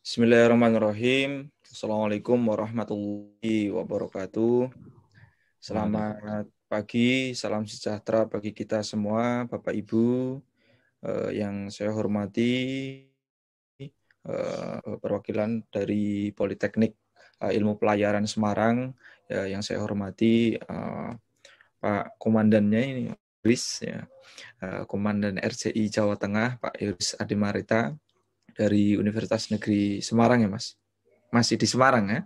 Bismillahirrahmanirrahim. Assalamualaikum warahmatullahi wabarakatuh. Selamat pagi, salam sejahtera bagi kita semua, Bapak Ibu eh, yang saya hormati, eh, perwakilan dari Politeknik eh, Ilmu Pelayaran Semarang ya, yang saya hormati, eh, Pak Komandannya ini Iris ya, eh, Komandan RCI Jawa Tengah Pak Iris Adimarita dari Universitas Negeri Semarang ya Mas. Masih di Semarang ya.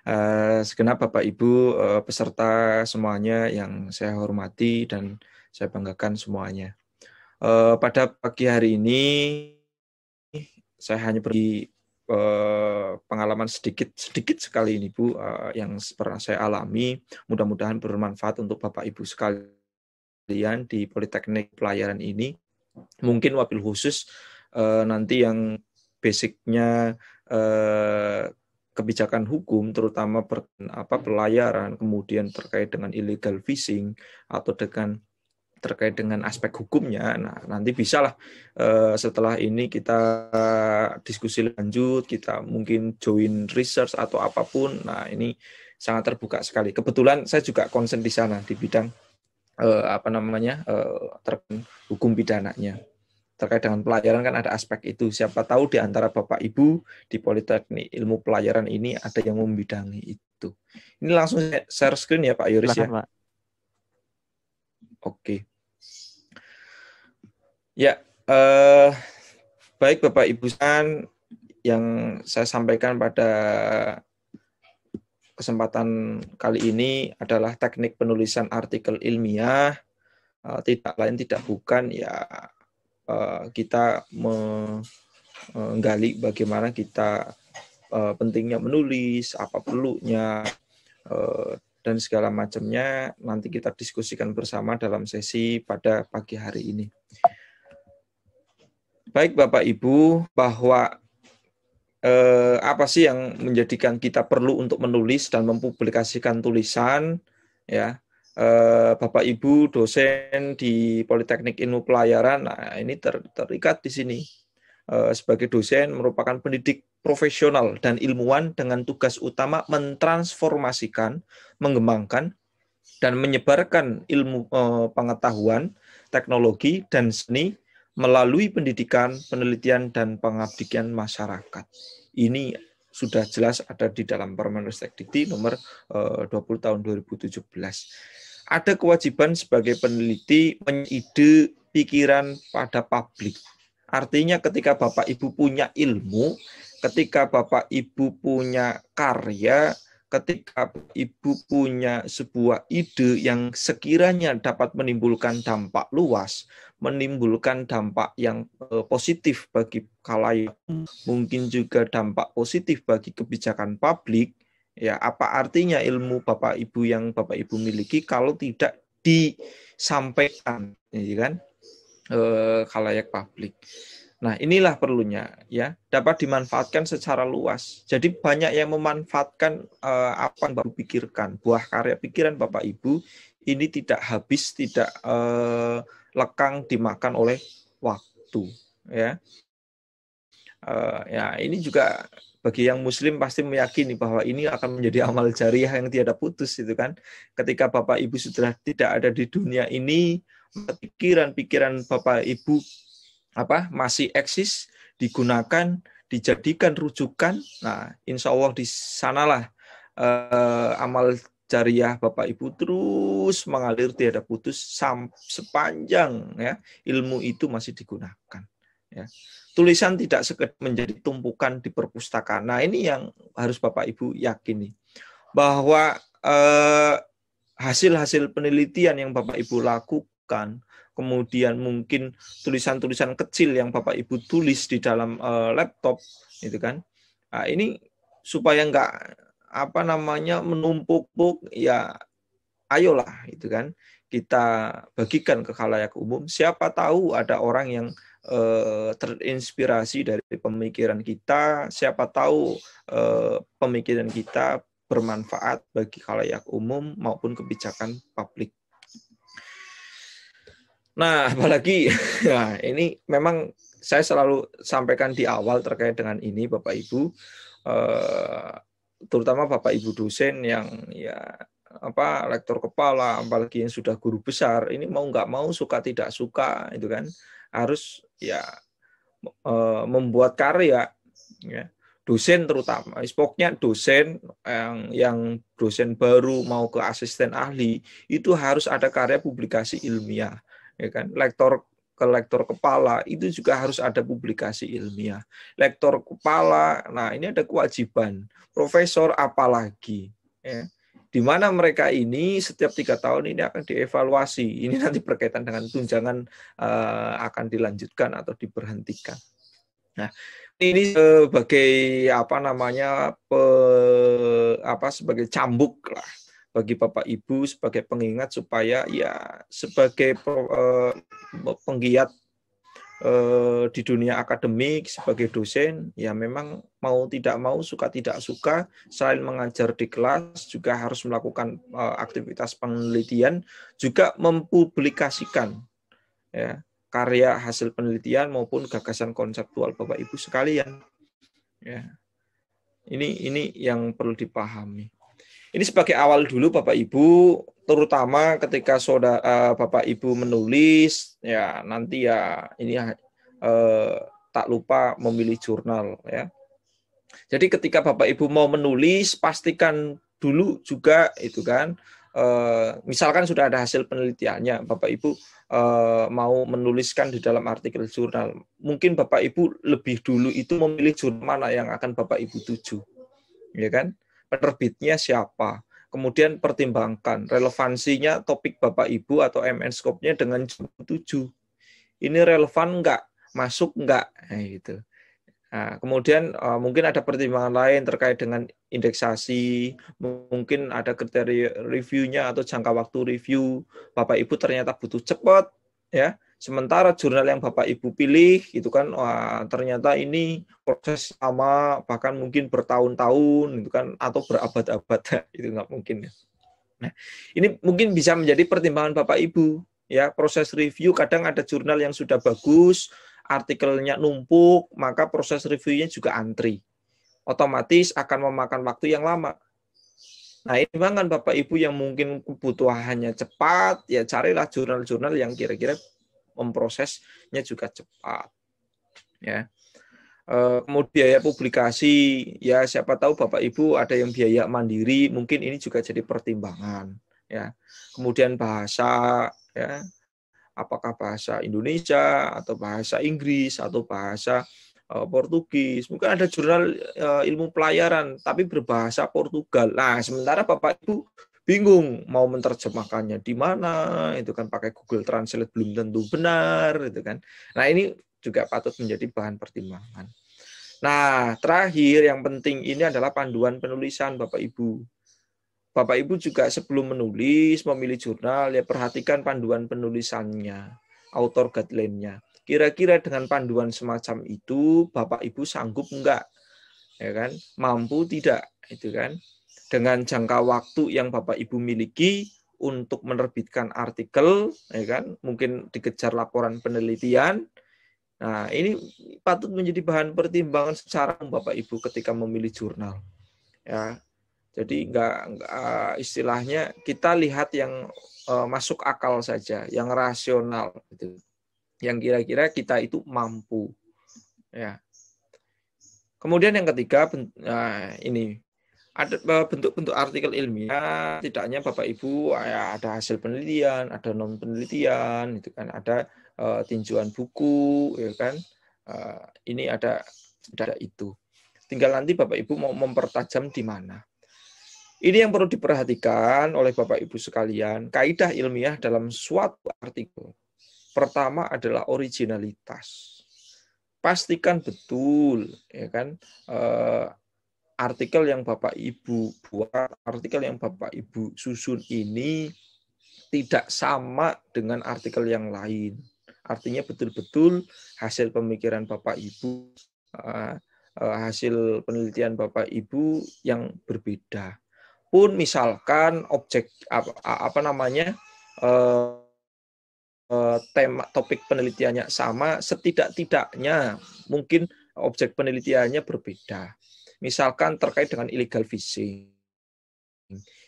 Uh, segenap Bapak Ibu uh, peserta semuanya yang saya hormati dan saya banggakan semuanya. Uh, pada pagi hari ini saya hanya pergi pengalaman sedikit sedikit sekali ini Bu yang pernah saya alami. Mudah-mudahan bermanfaat untuk Bapak Ibu sekalian di Politeknik Pelayaran ini. Mungkin wabil khusus uh, nanti yang basicnya uh, kebijakan hukum terutama per, apa pelayaran kemudian terkait dengan illegal fishing atau dengan terkait dengan aspek hukumnya. Nah, nanti bisalah uh, eh, setelah ini kita diskusi lanjut, kita mungkin join research atau apapun. Nah, ini sangat terbuka sekali. Kebetulan saya juga konsen di sana di bidang uh, apa namanya? Eh, hukum pidananya terkait dengan pelayaran kan ada aspek itu. Siapa tahu di antara Bapak Ibu di Politeknik Ilmu Pelayaran ini ada yang membidangi itu. Ini langsung share screen ya Pak Yoris Silahkan, ya. Pak. Oke. Ya, eh, baik Bapak Ibu San yang saya sampaikan pada kesempatan kali ini adalah teknik penulisan artikel ilmiah eh, tidak lain tidak bukan ya Eh, kita menggali bagaimana kita eh, pentingnya menulis, apa perlunya, eh, dan segala macamnya nanti kita diskusikan bersama dalam sesi pada pagi hari ini. Baik Bapak Ibu, bahwa eh, apa sih yang menjadikan kita perlu untuk menulis dan mempublikasikan tulisan ya Eh, bapak Ibu dosen di Politeknik Ilmu Pelayaran. Nah, ini ter, terikat di sini eh, sebagai dosen merupakan pendidik profesional dan ilmuwan dengan tugas utama mentransformasikan, mengembangkan dan menyebarkan ilmu eh, pengetahuan, teknologi dan seni melalui pendidikan, penelitian dan pengabdian masyarakat. Ini sudah jelas ada di dalam Permen Ristek Dikti nomor 20 eh, tahun 2017. Ada kewajiban sebagai peneliti mengide pikiran pada publik. Artinya ketika Bapak Ibu punya ilmu, ketika Bapak Ibu punya karya, ketika ibu punya sebuah ide yang sekiranya dapat menimbulkan dampak luas, menimbulkan dampak yang eh, positif bagi kalayak, mungkin juga dampak positif bagi kebijakan publik, ya apa artinya ilmu Bapak Ibu yang Bapak Ibu miliki kalau tidak disampaikan, ya kan? Eh, kalayak publik. Nah, inilah perlunya ya, dapat dimanfaatkan secara luas. Jadi banyak yang memanfaatkan uh, apa yang Bapak pikirkan, buah karya pikiran Bapak Ibu ini tidak habis, tidak uh, lekang dimakan oleh waktu ya. Uh, ya, ini juga bagi yang muslim pasti meyakini bahwa ini akan menjadi amal jariah yang tiada putus itu kan. Ketika Bapak Ibu sudah tidak ada di dunia ini, pikiran-pikiran Bapak Ibu apa masih eksis digunakan dijadikan rujukan nah insya Allah di sanalah eh, amal jariah Bapak Ibu terus mengalir tidak putus sepanjang ya ilmu itu masih digunakan ya tulisan tidak sekedar menjadi tumpukan di perpustakaan nah ini yang harus Bapak Ibu yakini bahwa eh, hasil-hasil penelitian yang Bapak Ibu lakukan kemudian mungkin tulisan-tulisan kecil yang Bapak Ibu tulis di dalam uh, laptop itu kan. Nah, ini supaya nggak apa namanya menumpuk-puk ya ayolah itu kan kita bagikan ke khalayak umum siapa tahu ada orang yang eh, terinspirasi dari pemikiran kita siapa tahu eh, pemikiran kita bermanfaat bagi khalayak umum maupun kebijakan publik Nah, apalagi ya ini memang saya selalu sampaikan di awal terkait dengan ini Bapak Ibu eh, terutama Bapak Ibu dosen yang ya apa rektor kepala apalagi yang sudah guru besar ini mau nggak mau suka tidak suka itu kan harus ya eh, membuat karya ya dosen terutama pokoknya dosen yang yang dosen baru mau ke asisten ahli itu harus ada karya publikasi ilmiah ya kan lektor ke lektor kepala itu juga harus ada publikasi ilmiah. Lektor kepala, nah ini ada kewajiban. Profesor apalagi, ya. di mana mereka ini setiap tiga tahun ini akan dievaluasi. Ini nanti berkaitan dengan tunjangan uh, akan dilanjutkan atau diberhentikan. Nah, ini sebagai apa namanya pe, apa sebagai cambuk lah bagi Bapak Ibu sebagai pengingat supaya ya sebagai eh, penggiat eh, di dunia akademik sebagai dosen ya memang mau tidak mau suka tidak suka selain mengajar di kelas juga harus melakukan eh, aktivitas penelitian juga mempublikasikan ya karya hasil penelitian maupun gagasan konseptual Bapak Ibu sekalian ya ini ini yang perlu dipahami ini sebagai awal dulu Bapak Ibu, terutama ketika saudara eh, Bapak Ibu menulis, ya nanti ya ini uh, tak lupa memilih jurnal ya. Jadi ketika Bapak Ibu mau menulis, pastikan dulu juga itu kan Uh, misalkan sudah ada hasil penelitiannya, Bapak Ibu uh, mau menuliskan di dalam artikel jurnal, mungkin Bapak Ibu lebih dulu itu memilih jurnal mana yang akan Bapak Ibu tuju, ya kan? penerbitnya siapa, kemudian pertimbangkan relevansinya topik Bapak Ibu atau MN Scope-nya dengan jam 7. Ini relevan enggak? Masuk enggak? Nah, gitu. Nah, kemudian uh, mungkin ada pertimbangan lain terkait dengan indeksasi, mungkin ada kriteria reviewnya atau jangka waktu review. Bapak Ibu ternyata butuh cepat, ya Sementara jurnal yang Bapak Ibu pilih itu kan wah ternyata ini proses lama bahkan mungkin bertahun-tahun gitu kan atau berabad-abad itu nggak mungkin ya. Nah, ini mungkin bisa menjadi pertimbangan Bapak Ibu ya proses review kadang ada jurnal yang sudah bagus, artikelnya numpuk, maka proses reviewnya juga antri. Otomatis akan memakan waktu yang lama. Nah, ini kan Bapak Ibu yang mungkin kebutuhannya cepat, ya carilah jurnal-jurnal yang kira-kira memprosesnya juga cepat. Ya. Kemudian eh, biaya publikasi, ya siapa tahu Bapak Ibu ada yang biaya mandiri, mungkin ini juga jadi pertimbangan. Ya. Kemudian bahasa, ya apakah bahasa Indonesia atau bahasa Inggris atau bahasa eh, Portugis. Mungkin ada jurnal eh, ilmu pelayaran tapi berbahasa Portugal. Nah, sementara Bapak Ibu bingung mau menerjemahkannya di mana, itu kan pakai Google Translate belum tentu benar, itu kan. Nah ini juga patut menjadi bahan pertimbangan. Nah terakhir yang penting ini adalah panduan penulisan Bapak Ibu. Bapak Ibu juga sebelum menulis, memilih jurnal, ya perhatikan panduan penulisannya, author guideline-nya. Kira-kira dengan panduan semacam itu, Bapak Ibu sanggup enggak? Ya kan? Mampu tidak? Itu kan? dengan jangka waktu yang Bapak Ibu miliki untuk menerbitkan artikel, ya kan? Mungkin dikejar laporan penelitian. Nah, ini patut menjadi bahan pertimbangan secara Bapak Ibu ketika memilih jurnal. Ya. Jadi enggak, enggak eh, istilahnya kita lihat yang eh, masuk akal saja, yang rasional gitu. Yang kira-kira kita itu mampu. Ya. Kemudian yang ketiga nah ini ada eh, bentuk-bentuk artikel ilmiah tidaknya Bapak Ibu ya, ada hasil penelitian, ada non penelitian, itu kan ada uh, eh, tinjuan buku, ya kan. Uh, ini ada ada itu. Tinggal nanti Bapak Ibu mau mempertajam di mana. Ini yang perlu diperhatikan oleh Bapak Ibu sekalian, kaidah ilmiah dalam suatu artikel. Pertama adalah originalitas. Pastikan betul, ya kan, artikel yang Bapak Ibu buat, artikel yang Bapak Ibu susun ini tidak sama dengan artikel yang lain. Artinya betul-betul hasil pemikiran Bapak Ibu, eh, eh, hasil penelitian Bapak Ibu yang berbeda. Pun misalkan objek apa, apa namanya eh, tema topik penelitiannya sama, setidak-tidaknya mungkin objek penelitiannya berbeda Misalkan terkait dengan illegal fishing.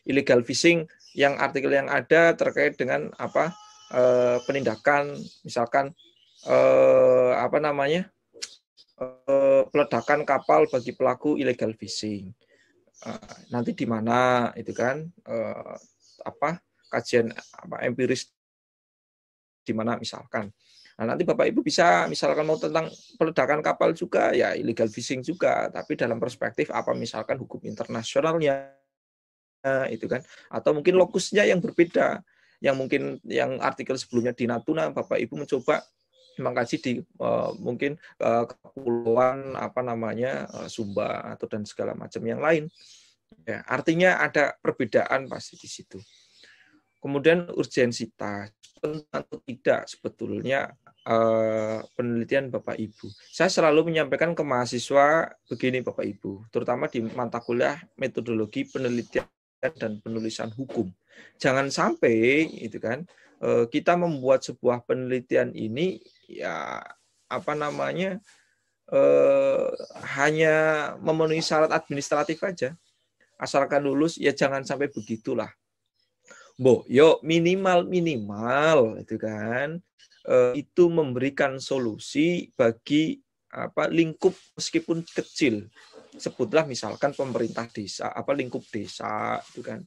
Illegal fishing yang artikel yang ada terkait dengan apa e, penindakan misalkan e, apa namanya e, peledakan kapal bagi pelaku illegal fishing e, nanti di mana itu kan e, apa kajian apa empiris di mana misalkan Nah, nanti Bapak Ibu bisa misalkan mau tentang peledakan kapal juga ya illegal fishing juga, tapi dalam perspektif apa misalkan hukum internasionalnya itu kan atau mungkin lokusnya yang berbeda yang mungkin yang artikel sebelumnya di Natuna Bapak Ibu mencoba mengkaji di eh, mungkin uh, kepulauan apa namanya uh, Sumba atau dan segala macam yang lain. Ya, artinya ada perbedaan pasti di situ. Kemudian urgensitas atau tidak sebetulnya Eh, penelitian Bapak Ibu. Saya selalu menyampaikan ke mahasiswa begini Bapak Ibu, terutama di mata kuliah metodologi penelitian dan penulisan hukum. Jangan sampai itu kan eh, kita membuat sebuah penelitian ini ya apa namanya uh, hanya memenuhi syarat administratif aja. Asalkan lulus ya jangan sampai begitulah Bo, yo minimal minimal itu kan uh, itu memberikan solusi bagi apa lingkup meskipun kecil. Sebutlah misalkan pemerintah desa, apa lingkup desa itu kan.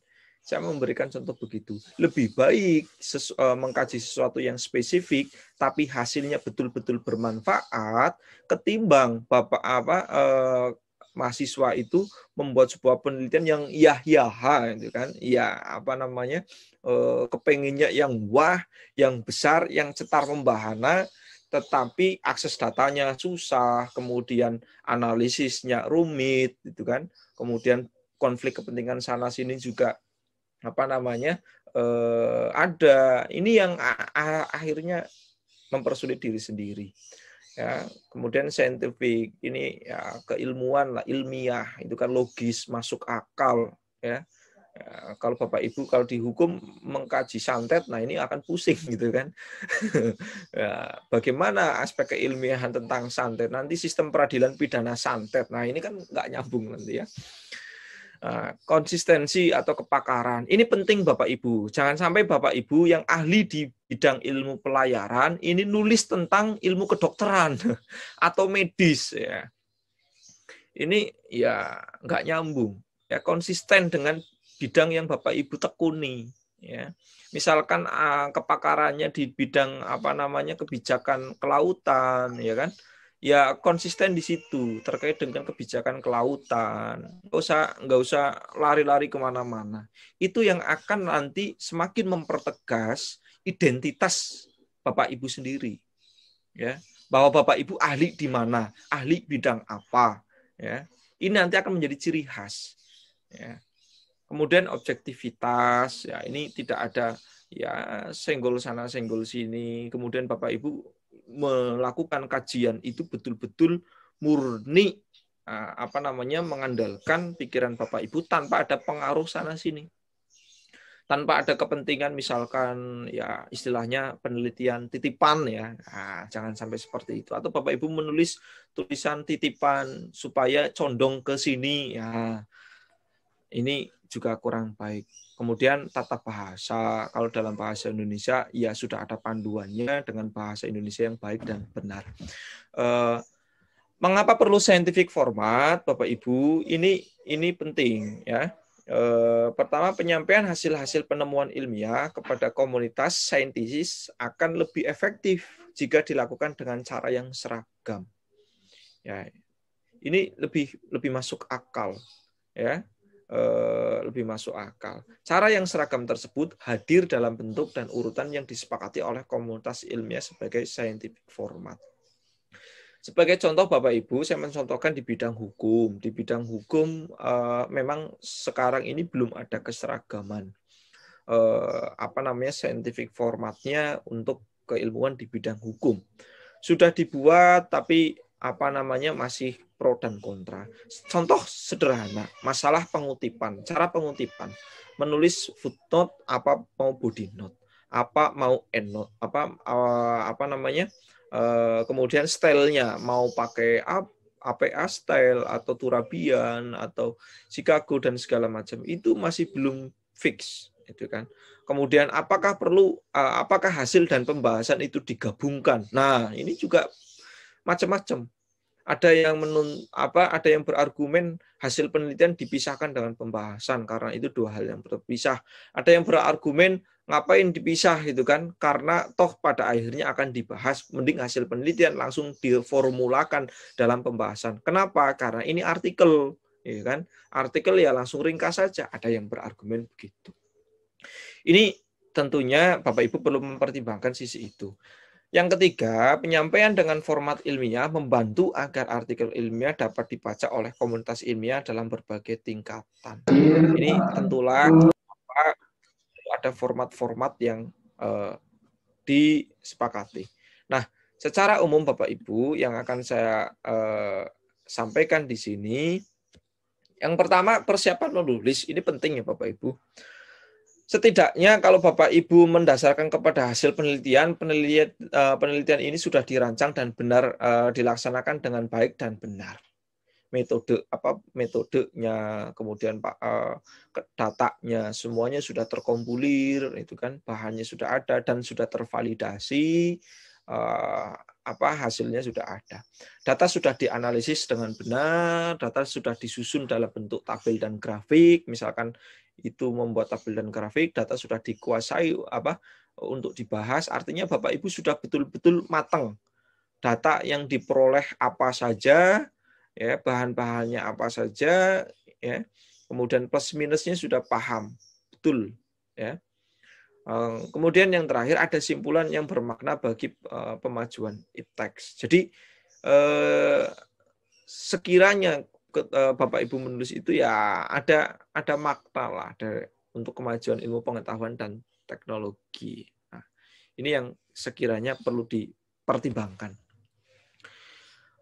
Saya memberikan contoh begitu. Lebih baik sesu, uh, mengkaji sesuatu yang spesifik tapi hasilnya betul-betul bermanfaat ketimbang Bapak apa uh, mahasiswa itu membuat sebuah penelitian yang yah yaha gitu kan ya apa namanya eh, Kepenginnya yang wah yang besar yang cetar pembahana tetapi akses datanya susah kemudian analisisnya rumit gitu kan kemudian konflik kepentingan sana sini juga apa namanya eh, ada ini yang akhirnya mempersulit diri sendiri ya kemudian scientific ini ya keilmuan lah ilmiah itu kan logis masuk akal ya, ya kalau bapak ibu kalau dihukum mengkaji santet nah ini akan pusing gitu kan ya, bagaimana aspek keilmiahan tentang santet nanti sistem peradilan pidana santet nah ini kan nggak nyambung nanti ya, ya konsistensi atau kepakaran. Ini penting Bapak Ibu. Jangan sampai Bapak Ibu yang ahli di bidang ilmu pelayaran ini nulis tentang ilmu kedokteran atau medis ya ini ya nggak nyambung ya konsisten dengan bidang yang bapak ibu tekuni ya misalkan kepakarannya di bidang apa namanya kebijakan kelautan ya kan ya konsisten di situ terkait dengan kebijakan kelautan nggak usah nggak usah lari-lari kemana-mana itu yang akan nanti semakin mempertegas identitas Bapak Ibu sendiri. Ya, bahwa Bapak Ibu ahli di mana, ahli bidang apa, ya. Ini nanti akan menjadi ciri khas. Ya. Kemudian objektivitas, ya ini tidak ada ya senggol sana senggol sini. Kemudian Bapak Ibu melakukan kajian itu betul-betul murni eh, apa namanya mengandalkan pikiran Bapak Ibu tanpa ada pengaruh sana sini tanpa ada kepentingan misalkan ya istilahnya penelitian titipan ya nah, jangan sampai seperti itu atau bapak ibu menulis tulisan titipan supaya condong ke sini ya ini juga kurang baik kemudian tata bahasa kalau dalam bahasa Indonesia ya sudah ada panduannya dengan bahasa Indonesia yang baik dan benar uh, mengapa perlu scientific format bapak ibu ini ini penting ya Eh, pertama, penyampaian hasil-hasil penemuan ilmiah kepada komunitas saintis akan lebih efektif jika dilakukan dengan cara yang seragam. Ya, ini lebih lebih masuk akal, ya, eh, lebih masuk akal. Cara yang seragam tersebut hadir dalam bentuk dan urutan yang disepakati oleh komunitas ilmiah sebagai scientific format. Sebagai contoh Bapak Ibu, saya mencontohkan di bidang hukum. Di bidang hukum uh, memang sekarang ini belum ada keseragaman. Uh, apa namanya scientific formatnya untuk keilmuan di bidang hukum. Sudah dibuat tapi apa namanya masih pro dan kontra. Contoh sederhana, masalah pengutipan, cara pengutipan. Menulis footnote apa mau body note, apa mau endnote, apa eh, apa namanya? Eh, kemudian stylenya mau pakai APA style atau Turabian atau Chicago dan segala macam itu masih belum fix itu kan kemudian apakah perlu eh, apakah hasil dan pembahasan itu digabungkan nah ini juga macam-macam ada yang menun apa ada yang berargumen hasil penelitian dipisahkan dengan pembahasan karena itu dua hal yang berpisah ada yang berargumen ngapain dipisah gitu kan karena toh pada akhirnya akan dibahas mending hasil penelitian langsung diformulakan dalam pembahasan kenapa karena ini artikel ya kan artikel ya langsung ringkas saja ada yang berargumen begitu ini tentunya Bapak Ibu perlu mempertimbangkan sisi itu yang ketiga, penyampaian dengan format ilmiah membantu agar artikel ilmiah dapat dibaca oleh komunitas ilmiah dalam berbagai tingkatan. Ini tentulah pada format-format yang uh, disepakati. Nah, secara umum Bapak Ibu yang akan saya uh, sampaikan di sini, yang pertama persiapan menulis ini penting ya Bapak Ibu. Setidaknya kalau Bapak Ibu mendasarkan kepada hasil penelitian, penelitian eh, penelitian ini sudah dirancang dan benar dilaksanakan dengan baik dan benar metode apa metodenya, kemudian pak uh, eh, datanya semuanya sudah terkompulir, itu kan bahannya sudah ada dan sudah tervalidasi. Uh, apa hasilnya sudah ada. Data sudah dianalisis dengan benar, data sudah disusun dalam bentuk tabel dan grafik, misalkan itu membuat tabel dan grafik, data sudah dikuasai apa untuk dibahas, artinya Bapak Ibu sudah betul-betul matang. Data yang diperoleh apa saja, ya bahan-bahannya apa saja ya kemudian plus minusnya sudah paham betul ya eh, kemudian yang terakhir ada simpulan yang bermakna bagi eh, pemajuan iptex jadi eh, sekiranya bapak ibu menulis itu ya ada ada makna lah ada untuk kemajuan ilmu pengetahuan dan teknologi nah, ini yang sekiranya perlu dipertimbangkan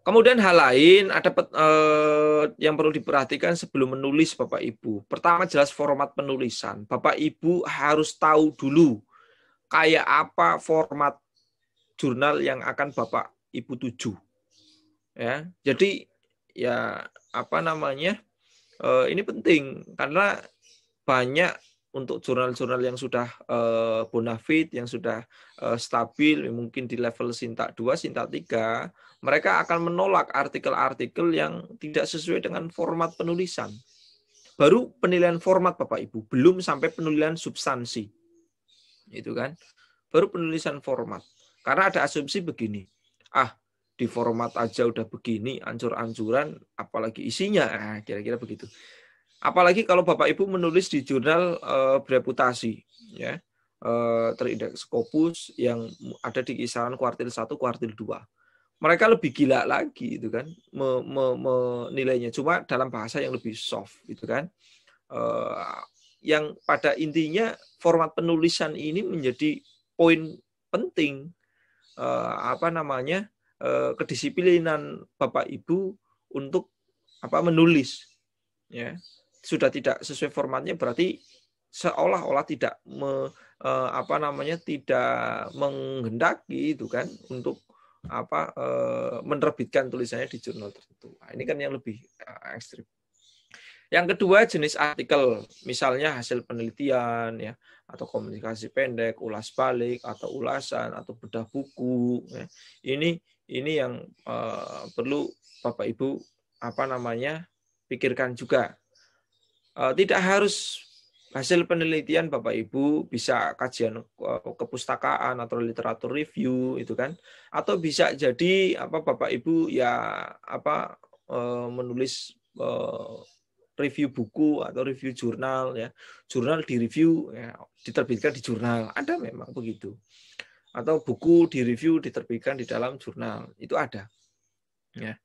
Kemudian hal lain ada eh, yang perlu diperhatikan sebelum menulis Bapak Ibu. Pertama jelas format penulisan. Bapak Ibu harus tahu dulu kayak apa format jurnal yang akan Bapak Ibu tuju. Ya, jadi ya apa namanya? Eh, ini penting karena banyak untuk jurnal-jurnal yang sudah eh, bonafit, yang sudah eh, stabil, mungkin di level Sintak 2, Sintak 3, mereka akan menolak artikel-artikel yang tidak sesuai dengan format penulisan. Baru penilaian format Bapak Ibu, belum sampai penilaian substansi. Itu kan. Baru penulisan format. Karena ada asumsi begini. Ah, di format aja udah begini, ancur-ancuran, apalagi isinya. Ah, kira-kira begitu. Apalagi kalau Bapak Ibu menulis di jurnal uh, bereputasi, ya. Uh, eh, terindeks Scopus yang ada di kisaran kuartil 1, kuartil 2 mereka lebih gila lagi itu kan menilainya cuma dalam bahasa yang lebih soft gitu kan eh, yang pada intinya format penulisan ini menjadi poin penting eh, apa namanya eh, kedisiplinan bapak ibu untuk apa menulis ya sudah tidak sesuai formatnya berarti seolah-olah tidak me, apa namanya tidak menghendaki itu kan untuk apa e, menerbitkan tulisannya di jurnal tertentu. Nah, ini kan yang lebih eh, ekstrim. Yang kedua jenis artikel, misalnya hasil penelitian ya atau komunikasi pendek, ulas balik atau ulasan atau bedah buku. Ya. Ini ini yang e, perlu Bapak Ibu apa namanya pikirkan juga. E, tidak harus hasil penelitian Bapak Ibu bisa kajian eh, kepustakaan atau literatur review itu kan atau bisa jadi apa Bapak Ibu ya apa eh, menulis eh, review buku atau review jurnal ya jurnal direview ya, diterbitkan di jurnal ada memang begitu atau buku di review diterbitkan di dalam jurnal itu ada ya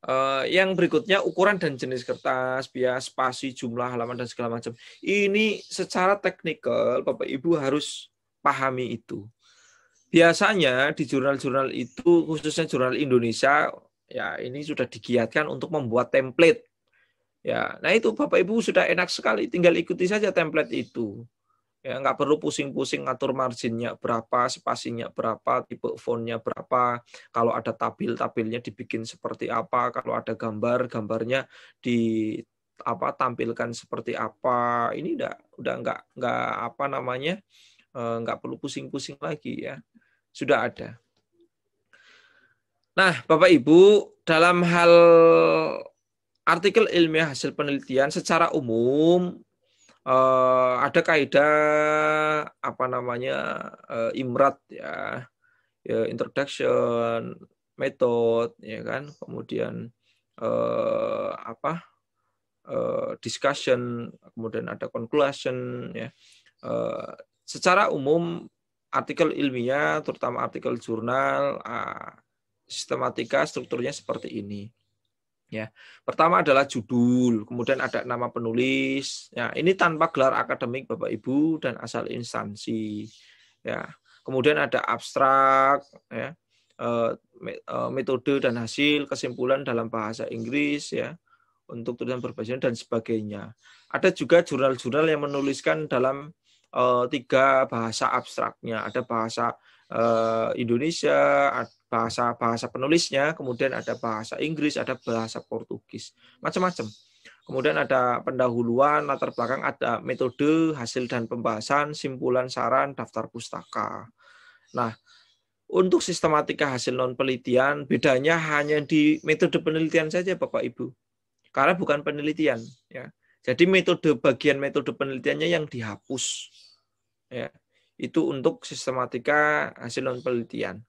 Eh, yang berikutnya ukuran dan jenis kertas, bias, spasi, jumlah halaman dan segala macam. Ini secara teknikal Bapak Ibu harus pahami itu. Biasanya di jurnal-jurnal itu khususnya jurnal Indonesia ya ini sudah digiatkan untuk membuat template. Ya, nah itu Bapak Ibu sudah enak sekali tinggal ikuti saja template itu ya nggak perlu pusing-pusing ngatur marginnya berapa spasinya berapa tipe fontnya berapa kalau ada tabel tabelnya dibikin seperti apa kalau ada gambar gambarnya di apa tampilkan seperti apa ini udah udah nggak nggak apa namanya eh, nggak perlu pusing-pusing lagi ya sudah ada nah bapak ibu dalam hal artikel ilmiah hasil penelitian secara umum uh, ada kaidah apa namanya uh, imrat ya, uh, introduction method ya kan kemudian uh, apa uh, discussion kemudian ada conclusion ya uh, secara umum artikel ilmiah terutama artikel jurnal uh, sistematika strukturnya seperti ini Ya, pertama adalah judul, kemudian ada nama penulis. Ya, ini tanpa gelar akademik Bapak Ibu dan asal instansi. Ya, kemudian ada abstrak. Ya, eh, eh, metode dan hasil kesimpulan dalam bahasa Inggris ya untuk tulisan berbahasa dan sebagainya. Ada juga jurnal-jurnal yang menuliskan dalam eh, tiga bahasa abstraknya. Ada bahasa Eh, Indonesia, bahasa-bahasa penulisnya, kemudian ada bahasa Inggris, ada bahasa Portugis, macam-macam. Kemudian ada pendahuluan, latar belakang ada metode, hasil dan pembahasan, simpulan saran, daftar pustaka. Nah, untuk sistematika hasil non penelitian bedanya hanya di metode penelitian saja Bapak Ibu. Karena bukan penelitian ya. Jadi metode bagian metode penelitiannya yang dihapus. Ya itu untuk sistematika hasil non penelitian.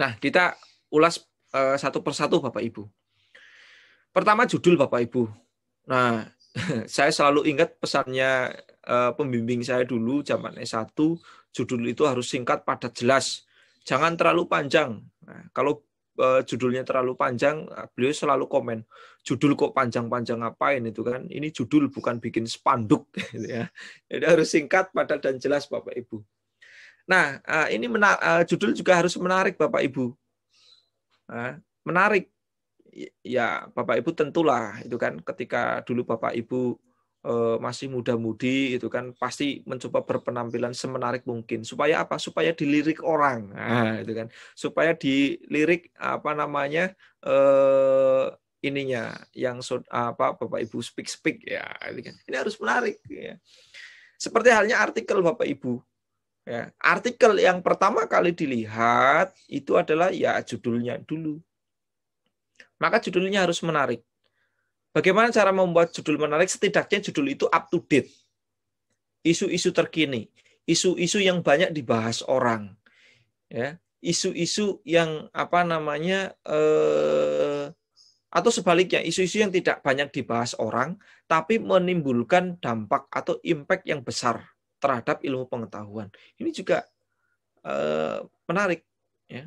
Nah, kita ulas eh, satu persatu Bapak Ibu. Pertama judul Bapak Ibu. Nah, saya selalu ingat pesannya eh, pembimbing saya dulu zaman S1, judul itu harus singkat, padat, jelas. Jangan terlalu panjang. Nah, kalau uh, judulnya terlalu panjang, eh, beliau selalu komen, judul kok panjang-panjang ngapain itu kan? Ini judul bukan bikin spanduk gitu ya. Jadi harus singkat, padat dan jelas Bapak Ibu. Nah, uh, ini mena- uh, judul juga harus menarik Bapak Ibu. Uh, menarik ya Bapak Ibu tentulah itu kan ketika dulu Bapak Ibu Eh, masih muda-mudi itu kan pasti mencoba berpenampilan semenarik mungkin supaya apa supaya dilirik orang nah, itu kan supaya dilirik apa namanya uh, ininya yang apa bapak ibu speak speak ya itu kan ini harus menarik ya. seperti halnya artikel bapak ibu ya artikel yang pertama kali dilihat itu adalah ya judulnya dulu maka judulnya harus menarik Bagaimana cara membuat judul menarik? Setidaknya judul itu up to date. Isu-isu terkini, isu-isu yang banyak dibahas orang. Ya, isu-isu yang apa namanya eh, atau sebaliknya isu-isu yang tidak banyak dibahas orang tapi menimbulkan dampak atau impact yang besar terhadap ilmu pengetahuan ini juga eh, menarik ya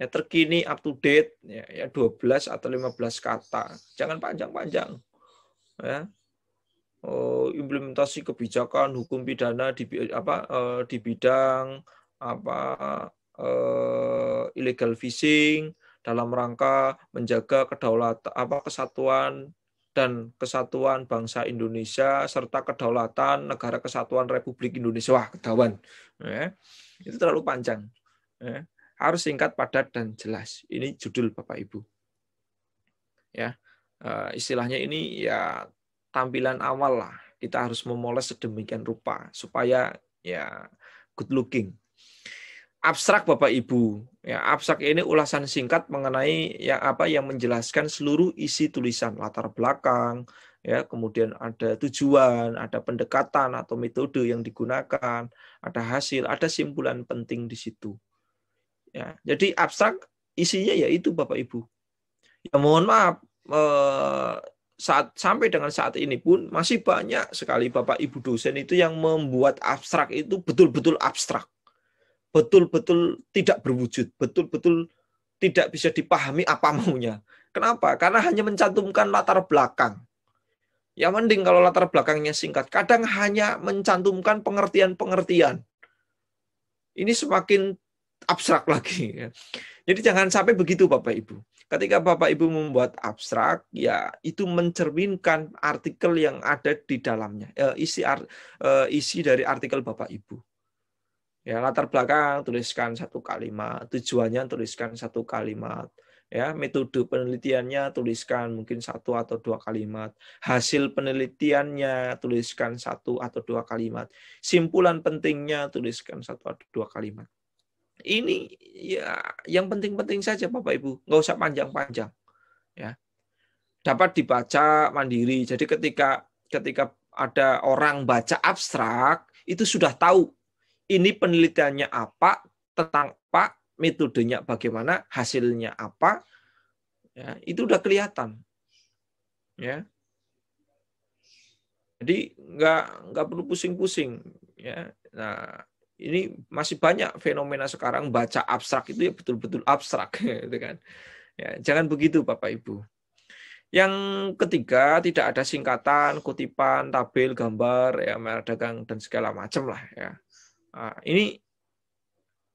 ya terkini up to date ya, ya 12 atau 15 kata. Jangan panjang-panjang. Ya. Oh, implementasi kebijakan hukum pidana di apa eh, di bidang apa eh, illegal fishing dalam rangka menjaga kedaulatan apa kesatuan dan kesatuan bangsa Indonesia serta kedaulatan negara kesatuan Republik Indonesia wah ketahuan ya. itu terlalu panjang ya harus singkat, padat, dan jelas. Ini judul Bapak Ibu. Ya, eh, istilahnya ini ya tampilan awal lah. Kita harus memoles sedemikian rupa supaya ya good looking. Abstrak Bapak Ibu. Ya, abstrak ini ulasan singkat mengenai yang apa yang menjelaskan seluruh isi tulisan latar belakang, ya kemudian ada tujuan ada pendekatan atau metode yang digunakan ada hasil ada simpulan penting di situ Ya, jadi abstrak isinya yaitu Bapak Ibu. Ya mohon maaf eh, saat sampai dengan saat ini pun masih banyak sekali Bapak Ibu dosen itu yang membuat abstrak itu betul-betul abstrak. Betul-betul tidak berwujud, betul-betul tidak bisa dipahami apa maunya. Kenapa? Karena hanya mencantumkan latar belakang. Ya mending kalau latar belakangnya singkat. Kadang hanya mencantumkan pengertian-pengertian. Ini semakin abstrak lagi. Ya. Jadi jangan sampai begitu Bapak Ibu. Ketika Bapak Ibu membuat abstrak, ya itu mencerminkan artikel yang ada di dalamnya, eh, isi eh, isi dari artikel Bapak Ibu. Ya latar belakang tuliskan satu kalimat, tujuannya tuliskan satu kalimat. Ya, metode penelitiannya tuliskan mungkin satu atau dua kalimat. Hasil penelitiannya tuliskan satu atau dua kalimat. Simpulan pentingnya tuliskan satu atau dua kalimat ini ya yang penting-penting saja Bapak Ibu, nggak usah panjang-panjang. Ya. Dapat dibaca mandiri. Jadi ketika ketika ada orang baca abstrak itu sudah tahu ini penelitiannya apa, tentang apa, metodenya bagaimana, hasilnya apa. Ya, itu udah kelihatan. Ya. Jadi nggak nggak perlu pusing-pusing ya. Nah, ini masih banyak fenomena sekarang baca abstrak itu ya betul-betul abstrak gitu kan. Ya, jangan begitu Bapak Ibu. Yang ketiga, tidak ada singkatan, kutipan, tabel, gambar, ya merek dagang dan segala macam lah ya. Nah, ini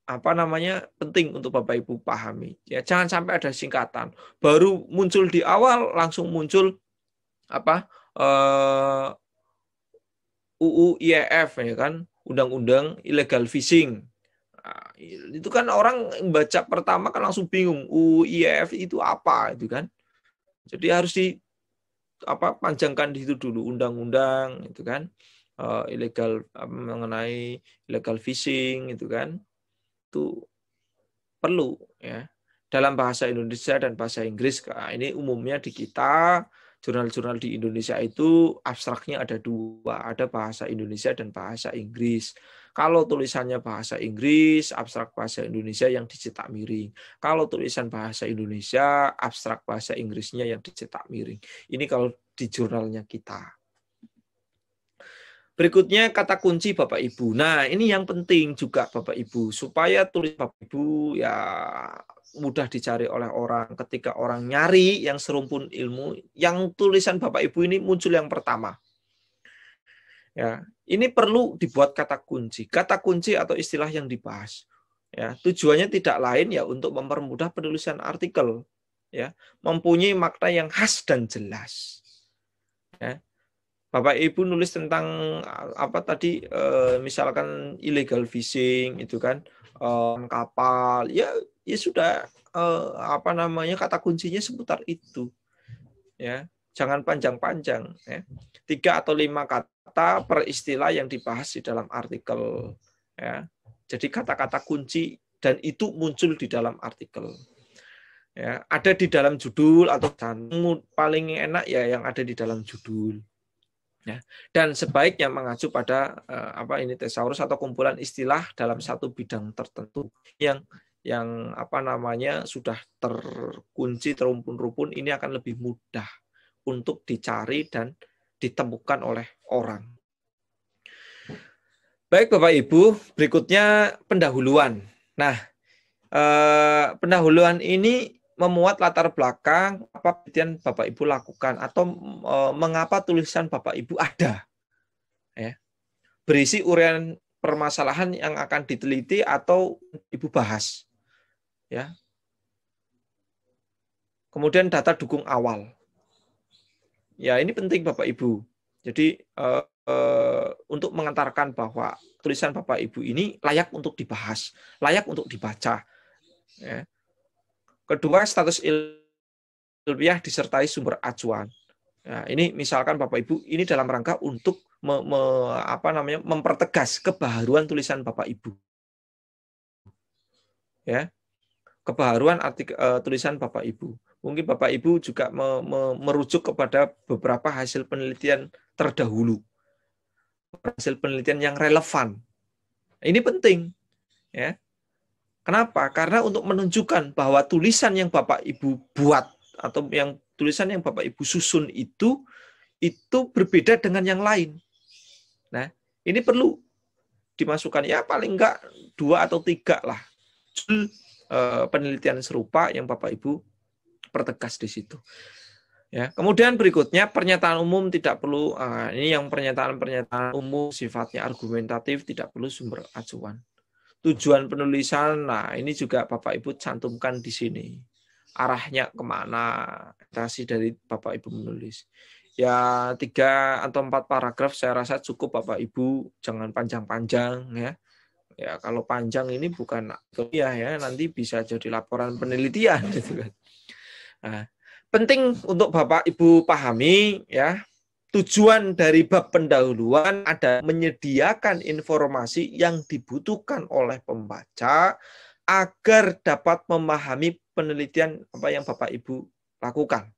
apa namanya penting untuk Bapak Ibu pahami. Ya, jangan sampai ada singkatan. Baru muncul di awal langsung muncul apa? uh, eh, UU IEF ya kan undang-undang illegal fishing. Nah, itu kan orang baca pertama kan langsung bingung UIF oh, itu apa itu kan. Jadi harus di apa panjangkan di situ dulu undang-undang itu kan uh, eh, ilegal mengenai illegal fishing itu kan itu perlu ya dalam bahasa Indonesia dan bahasa Inggris nah, ini umumnya di kita jurnal-jurnal di Indonesia itu abstraknya ada dua, ada bahasa Indonesia dan bahasa Inggris. Kalau tulisannya bahasa Inggris, abstrak bahasa Indonesia yang dicetak miring. Kalau tulisan bahasa Indonesia, abstrak bahasa Inggrisnya yang dicetak miring. Ini kalau di jurnalnya kita. Berikutnya kata kunci Bapak Ibu. Nah, ini yang penting juga Bapak Ibu supaya tulis Bapak Ibu ya mudah dicari oleh orang. Ketika orang nyari yang serumpun ilmu, yang tulisan Bapak Ibu ini muncul yang pertama. Ya, ini perlu dibuat kata kunci, kata kunci atau istilah yang dibahas. Ya, tujuannya tidak lain ya untuk mempermudah penulisan artikel, ya, mempunyai makna yang khas dan jelas. Ya. Bapak Ibu nulis tentang apa tadi e, misalkan illegal fishing itu kan e, kapal ya ya sudah eh, apa namanya kata kuncinya seputar itu ya jangan panjang-panjang ya tiga atau lima kata per istilah yang dibahas di dalam artikel ya jadi kata-kata kunci dan itu muncul di dalam artikel ya ada di dalam judul atau paling enak ya yang ada di dalam judul ya dan sebaiknya mengacu pada eh, apa ini tesaurus atau kumpulan istilah dalam satu bidang tertentu yang yang apa namanya sudah terkunci terumpun rumpun ini akan lebih mudah untuk dicari dan ditemukan oleh orang. Baik Bapak Ibu, berikutnya pendahuluan. Nah, eh, pendahuluan ini memuat latar belakang apa penelitian Bapak Ibu lakukan atau eh, mengapa tulisan Bapak Ibu ada. Ya. Berisi urian permasalahan yang akan diteliti atau Ibu bahas. Ya. Kemudian data dukung awal. Ya, ini penting Bapak Ibu. Jadi eh, eh, untuk mengantarkan bahwa tulisan Bapak Ibu ini layak untuk dibahas, layak untuk dibaca. Ya. Kedua, status ilmiah disertai sumber acuan. Nah, ini misalkan Bapak Ibu, ini dalam rangka untuk me, me, apa namanya, mempertegas kebaharuan tulisan Bapak Ibu. Ya, kebaharuan artik, uh, tulisan Bapak Ibu. Mungkin Bapak Ibu juga me, me, merujuk kepada beberapa hasil penelitian terdahulu. Hasil penelitian yang relevan. Ini penting. Ya. Kenapa? Karena untuk menunjukkan bahwa tulisan yang Bapak Ibu buat atau yang tulisan yang Bapak Ibu susun itu itu berbeda dengan yang lain. Nah, ini perlu dimasukkan ya paling enggak dua atau tiga lah Eh, penelitian serupa yang Bapak Ibu pertegas di situ. Ya, kemudian berikutnya pernyataan umum tidak perlu uh, ini yang pernyataan-pernyataan umum sifatnya argumentatif tidak perlu sumber acuan. Tujuan penulisan, nah ini juga Bapak Ibu cantumkan di sini. Arahnya kemana, orientasi dari Bapak Ibu menulis. Ya tiga atau empat paragraf saya rasa cukup Bapak Ibu, jangan panjang-panjang ya. Ya, kalau panjang ini bukan kuliah ya, nanti bisa jadi laporan penelitian gitu kan. Nah, penting untuk Bapak Ibu pahami ya, tujuan dari bab pendahuluan ada menyediakan informasi yang dibutuhkan oleh pembaca agar dapat memahami penelitian apa yang Bapak Ibu lakukan.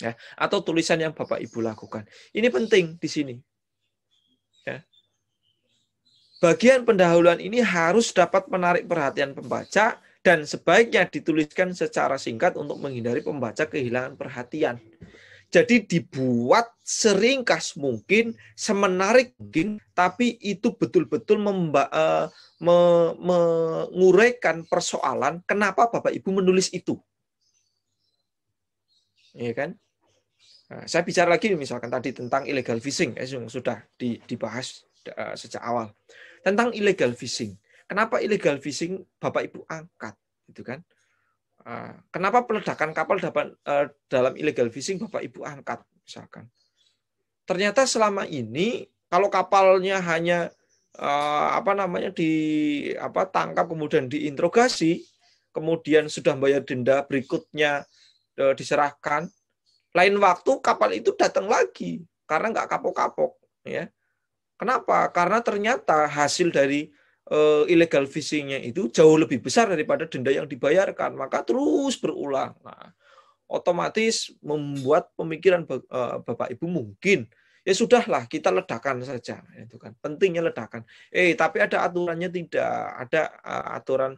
Ya, atau tulisan yang Bapak Ibu lakukan. Ini penting di sini Bagian pendahuluan ini harus dapat menarik perhatian pembaca dan sebaiknya dituliskan secara singkat untuk menghindari pembaca kehilangan perhatian. Jadi dibuat seringkas mungkin, semenarik mungkin, tapi itu betul-betul eh, menguraikan persoalan kenapa Bapak Ibu menulis itu. Iya kan? Nah, saya bicara lagi misalkan tadi tentang illegal fishing, eh, sudah dibahas Eh, sejak awal tentang illegal fishing. Kenapa illegal fishing Bapak Ibu angkat, gitu kan? Eh, kenapa peledakan kapal dapat eh, dalam illegal fishing Bapak Ibu angkat, misalkan? Ternyata selama ini kalau kapalnya hanya apa namanya di apa tangkap kemudian diinterogasi, kemudian sudah bayar denda berikutnya diserahkan, lain waktu kapal itu datang lagi karena nggak kapok-kapok, ya Kenapa? Karena ternyata hasil dari uh, illegal fishingnya itu jauh lebih besar daripada denda yang dibayarkan. Maka terus berulang. Nah, otomatis membuat pemikiran uh, Bapak Ibu mungkin ya sudahlah kita ledakan saja itu kan pentingnya ledakan eh tapi ada aturannya tidak ada uh, aturan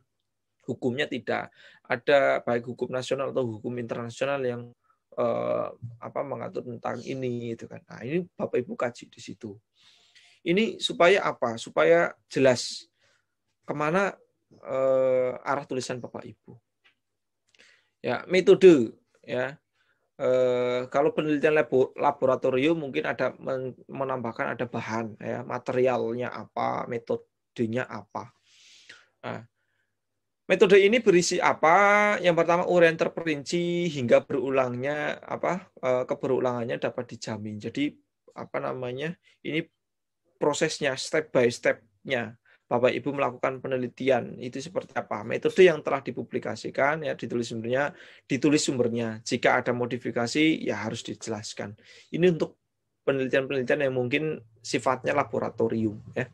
hukumnya tidak ada baik hukum nasional atau hukum internasional yang apa mengatur tentang ini itu kan nah ini bapak ibu kaji di situ ini supaya apa? Supaya jelas kemana eh, arah tulisan Bapak Ibu. Ya, metode ya. Eh, kalau penelitian laboratorium mungkin ada menambahkan ada bahan ya, materialnya apa, metodenya apa. Nah, Metode ini berisi apa? Yang pertama urian terperinci hingga berulangnya apa eh, keberulangannya dapat dijamin. Jadi apa namanya? Ini prosesnya, step by stepnya. Bapak Ibu melakukan penelitian itu seperti apa? Metode yang telah dipublikasikan ya ditulis sumbernya, ditulis sumbernya. Jika ada modifikasi ya harus dijelaskan. Ini untuk penelitian-penelitian yang mungkin sifatnya laboratorium ya.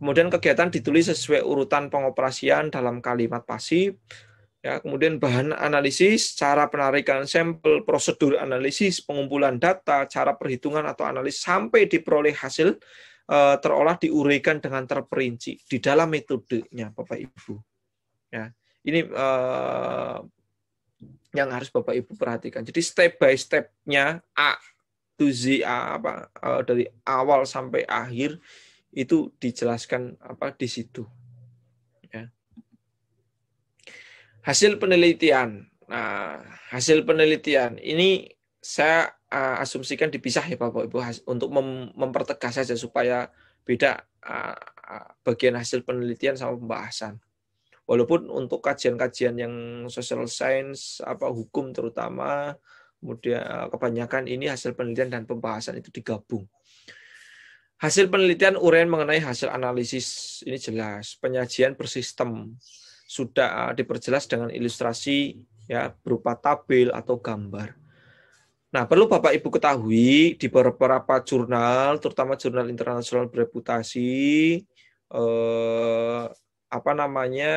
Kemudian kegiatan ditulis sesuai urutan pengoperasian dalam kalimat pasif, ya kemudian bahan analisis, cara penarikan sampel, prosedur analisis, pengumpulan data, cara perhitungan atau analis sampai diperoleh hasil eh, terolah diuraikan dengan terperinci di dalam metodenya Bapak Ibu. Ya, ini uh, yang harus Bapak Ibu perhatikan. Jadi step by stepnya A to Z A, apa uh, dari awal sampai akhir itu dijelaskan apa di situ. hasil penelitian. Nah, hasil penelitian ini saya uh, asumsikan dipisah ya Bapak Ibu untuk mem mempertegas saja supaya beda uh, bagian hasil penelitian sama pembahasan. Walaupun untuk kajian-kajian yang social science apa hukum terutama kemudian kebanyakan ini hasil penelitian dan pembahasan itu digabung. Hasil penelitian uraian mengenai hasil analisis ini jelas, penyajian bersistem, sudah eh, diperjelas dengan ilustrasi ya berupa tabel atau gambar. Nah, perlu Bapak Ibu ketahui di beberapa jurnal, terutama jurnal internasional bereputasi eh, apa namanya?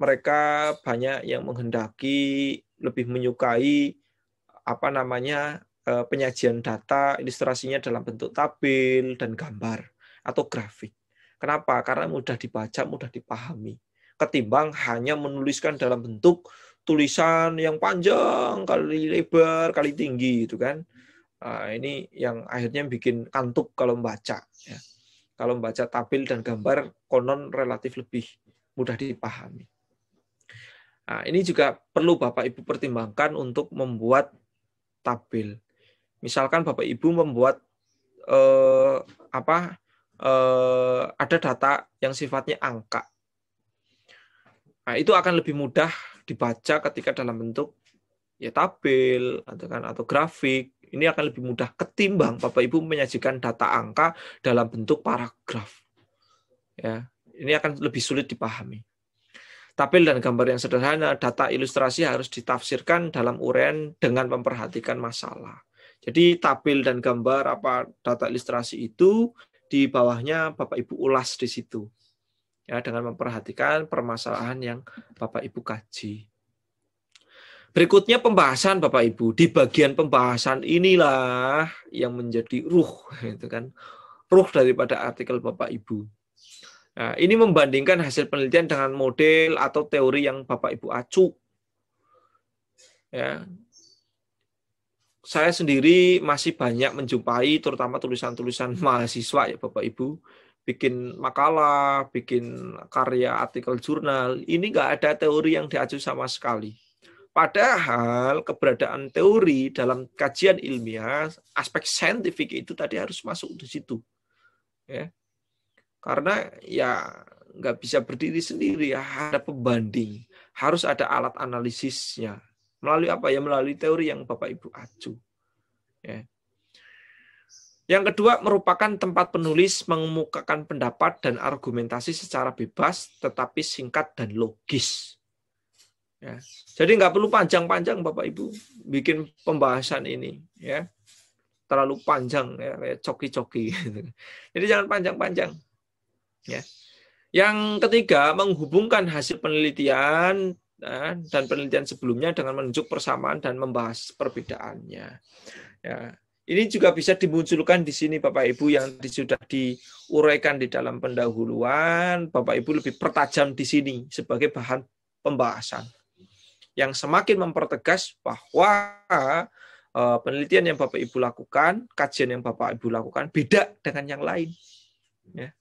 mereka banyak yang menghendaki lebih menyukai apa namanya? Eh, penyajian data ilustrasinya dalam bentuk tabel dan gambar atau grafik. Kenapa? Karena mudah dibaca, mudah dipahami ketimbang hanya menuliskan dalam bentuk tulisan yang panjang kali lebar kali tinggi itu kan nah, ini yang akhirnya bikin kantuk kalau membaca ya. kalau membaca tabel dan gambar konon relatif lebih mudah dipahami nah, ini juga perlu bapak ibu pertimbangkan untuk membuat tabel misalkan bapak ibu membuat eh, apa eh, ada data yang sifatnya angka Nah, itu akan lebih mudah dibaca ketika dalam bentuk ya tabel atau kan atau grafik. Ini akan lebih mudah ketimbang Bapak Ibu menyajikan data angka dalam bentuk paragraf. Ya, ini akan lebih sulit dipahami. Tabel dan gambar yang sederhana, data ilustrasi harus ditafsirkan dalam uraian dengan memperhatikan masalah. Jadi tabel dan gambar apa data ilustrasi itu di bawahnya Bapak Ibu ulas di situ ya dengan memperhatikan permasalahan yang Bapak Ibu kaji. Berikutnya pembahasan Bapak Ibu. Di bagian pembahasan inilah yang menjadi ruh itu kan. Ruh daripada artikel Bapak Ibu. Nah, ini membandingkan hasil penelitian dengan model atau teori yang Bapak Ibu acu. Ya. Saya sendiri masih banyak menjumpai terutama tulisan-tulisan mahasiswa ya Bapak Ibu bikin makalah, bikin karya artikel jurnal, ini nggak ada teori yang diacu sama sekali. Padahal keberadaan teori dalam kajian ilmiah, aspek saintifik itu tadi harus masuk di situ. Ya. Karena ya nggak bisa berdiri sendiri, ya ada pembanding, harus ada alat analisisnya. Melalui apa ya? Melalui teori yang Bapak Ibu acu. Ya. Yang kedua merupakan tempat penulis mengemukakan pendapat dan argumentasi secara bebas, tetapi singkat dan logis. Ya. Jadi nggak perlu panjang-panjang Bapak Ibu bikin pembahasan ini, ya terlalu panjang ya kayak coki-coki. Jadi jangan panjang-panjang. Ya. Yang ketiga menghubungkan hasil penelitian ya, dan penelitian sebelumnya dengan menunjuk persamaan dan membahas perbedaannya. Ya. Ini juga bisa dimunculkan di sini Bapak Ibu yang sudah diuraikan di dalam pendahuluan. Bapak Ibu lebih pertajam di sini sebagai bahan pembahasan. Yang semakin mempertegas bahwa eh, penelitian yang Bapak Ibu lakukan, kajian yang Bapak Ibu lakukan beda dengan yang lain. Ya.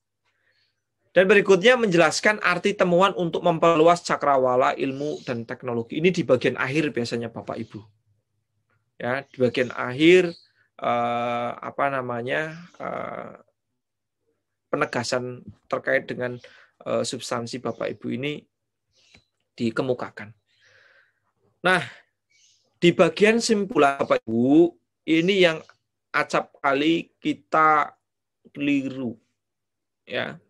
Dan berikutnya menjelaskan arti temuan untuk memperluas cakrawala ilmu dan teknologi. Ini di bagian akhir biasanya Bapak Ibu. Ya, di bagian akhir uh, apa namanya uh, penegasan terkait dengan uh, substansi Bapak Ibu ini dikemukakan. Nah, di bagian simpulan Bapak Ibu ini yang acap kali kita keliru ya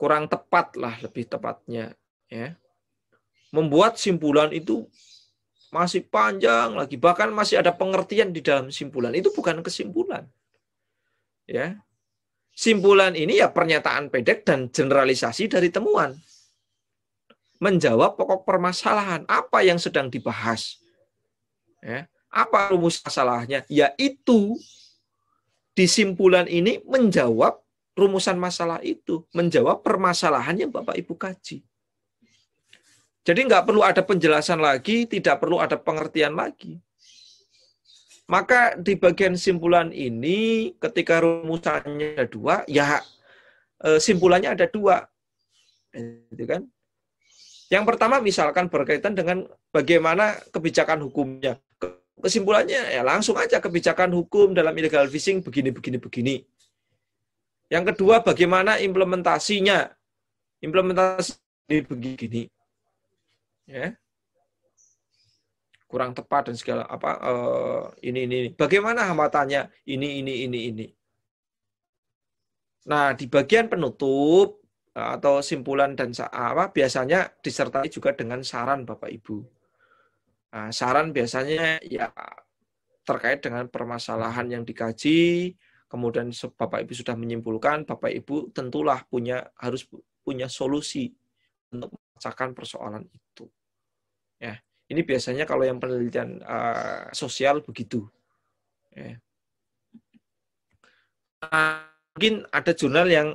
kurang tepat lah lebih tepatnya ya membuat simpulan itu masih panjang lagi, bahkan masih ada pengertian di dalam simpulan. Itu bukan kesimpulan. Ya. Simpulan ini ya pernyataan pendek dan generalisasi dari temuan. Menjawab pokok permasalahan, apa yang sedang dibahas. Ya. Apa rumus masalahnya? Yaitu di simpulan ini menjawab rumusan masalah itu, menjawab permasalahan yang Bapak Ibu kaji. Jadi nggak perlu ada penjelasan lagi, tidak perlu ada pengertian lagi. Maka di bagian simpulan ini, ketika rumusannya ada dua, ya eh, simpulannya ada dua. Gitu kan? Yang pertama misalkan berkaitan dengan bagaimana kebijakan hukumnya. Kesimpulannya ya langsung aja kebijakan hukum dalam illegal fishing begini begini begini. Yang kedua bagaimana implementasinya. Implementasi begini begini ya kurang tepat dan segala apa uh, ini ini ini bagaimana hambatannya ini ini ini ini nah di bagian penutup eh, atau simpulan dan apa biasanya disertai juga dengan saran bapak ibu nah, saran biasanya ya terkait dengan permasalahan yang dikaji kemudian Bapak Ibu sudah menyimpulkan, Bapak Ibu tentulah punya harus punya solusi untuk memecahkan persoalan itu. Ya, ini biasanya kalau yang penelitian uh, sosial begitu. Ya. mungkin ada jurnal yang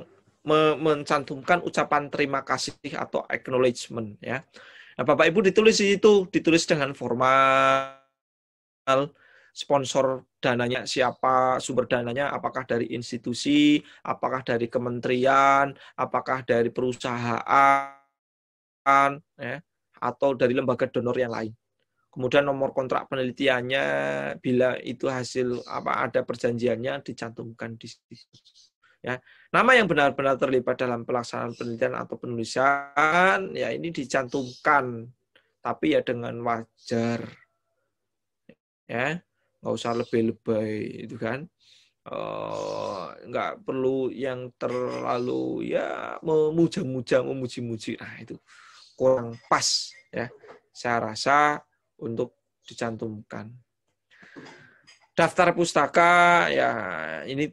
me mencantumkan ucapan terima kasih atau acknowledgement ya. Nah, Bapak Ibu ditulis itu ditulis dengan formal sponsor dananya siapa, sumber dananya apakah dari institusi, apakah dari kementerian, apakah dari perusahaan ya atau dari lembaga donor yang lain. Kemudian nomor kontrak penelitiannya bila itu hasil apa ada perjanjiannya dicantumkan di situ. Ya. Nama yang benar-benar terlibat dalam pelaksanaan penelitian atau penulisan ya ini dicantumkan tapi ya dengan wajar. Ya, nggak usah lebih-lebih itu kan. Uh, nggak perlu yang terlalu ya memuja-muja, memuji-muji. Nah, itu kurang pas ya. Saya rasa untuk dicantumkan. Daftar pustaka ya ini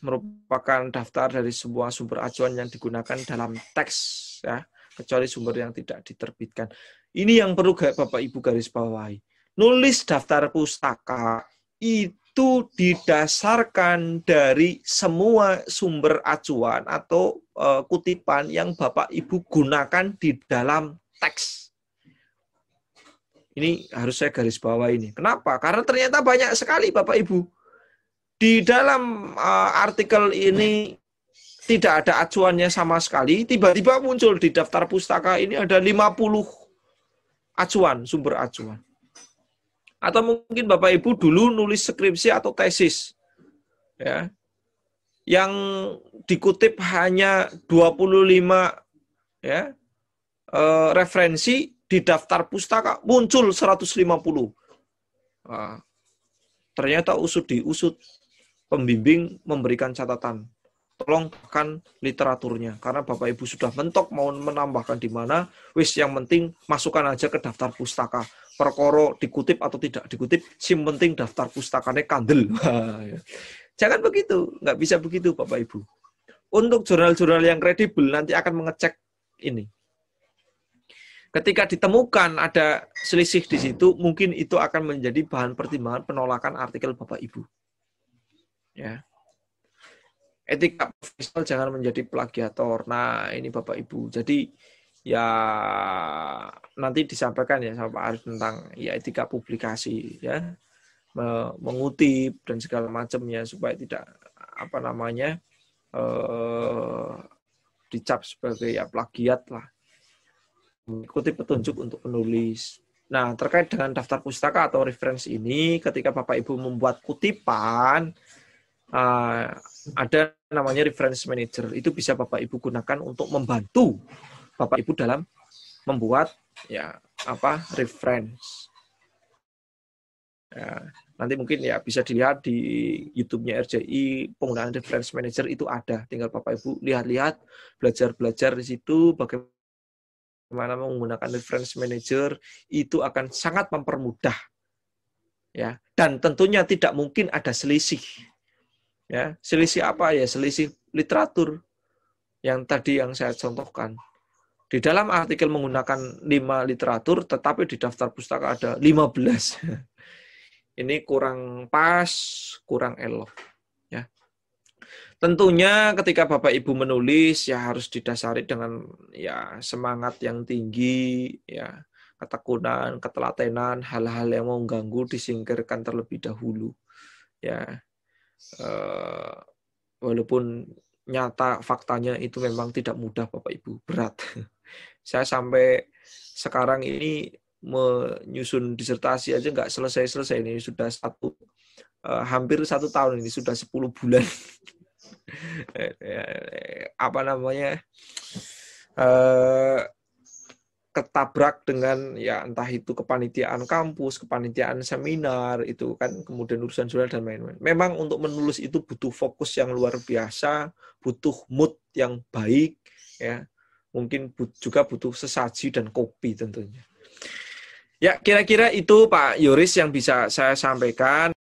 merupakan daftar dari sebuah sumber acuan yang digunakan dalam teks ya, kecuali sumber yang tidak diterbitkan. Ini yang perlu Bapak Ibu garis bawahi. Nulis daftar pustaka itu didasarkan dari semua sumber acuan atau Eh, kutipan yang Bapak Ibu gunakan di dalam teks. Ini harus saya garis bawah ini. Kenapa? Karena ternyata banyak sekali Bapak Ibu di dalam uh, artikel ini tidak ada acuannya sama sekali, tiba-tiba muncul di daftar pustaka ini ada 50 acuan, sumber acuan. Atau mungkin Bapak Ibu dulu nulis skripsi atau tesis. Ya yang dikutip hanya 25 ya eh, referensi di daftar pustaka muncul 150. Nah, ternyata usut diusut pembimbing memberikan catatan tolong kan literaturnya karena bapak ibu sudah mentok mau menambahkan di mana wis yang penting masukkan aja ke daftar pustaka perkoro dikutip atau tidak dikutip sing penting daftar pustakanya kandel ya. Jangan begitu, nggak bisa begitu Bapak Ibu. Untuk jurnal-jurnal yang kredibel nanti akan mengecek ini. Ketika ditemukan ada selisih di situ, mungkin itu akan menjadi bahan pertimbangan penolakan artikel Bapak Ibu. Ya. Etika profesional jangan menjadi plagiator. Nah, ini Bapak Ibu. Jadi ya nanti disampaikan ya sama Pak Arif tentang ya etika publikasi ya mengutip dan segala macamnya supaya tidak apa namanya eh, dicap sebagai ya plagiat lah mengikuti petunjuk untuk penulis. Nah terkait dengan daftar pustaka atau referensi ini, ketika bapak ibu membuat kutipan ah, ada namanya reference manager itu bisa bapak ibu gunakan untuk membantu bapak ibu dalam membuat ya apa reference Ya, nanti mungkin ya bisa dilihat di YouTube-nya RJI penggunaan reference manager itu ada. Tinggal Bapak Ibu lihat-lihat, belajar-belajar di situ bagaimana menggunakan reference manager itu akan sangat mempermudah. Ya, dan tentunya tidak mungkin ada selisih. Ya, selisih apa ya? Selisih literatur yang tadi yang saya contohkan di dalam artikel menggunakan 5 literatur, tetapi di daftar pustaka ada 15. ini kurang pas, kurang elok. Ya. Tentunya ketika Bapak Ibu menulis ya harus didasari dengan ya semangat yang tinggi, ya ketekunan, ketelatenan, hal-hal yang mau mengganggu disingkirkan terlebih dahulu. Ya, uh, walaupun nyata faktanya itu memang tidak mudah Bapak Ibu, berat. Saya sampai sekarang ini menyusun disertasi aja nggak selesai-selesai ini sudah satu eh, hampir satu tahun ini sudah 10 bulan eh, eh, apa namanya ketabrak dengan ya entah itu kepanitiaan kampus, kepanitiaan seminar itu kan kemudian urusan jurnal dan lain-lain. Memang untuk menulis itu butuh fokus yang luar biasa, butuh mood yang baik ya. Mungkin juga butuh sesaji dan kopi tentunya. Ya, kira-kira itu Pak Yoris yang bisa saya sampaikan.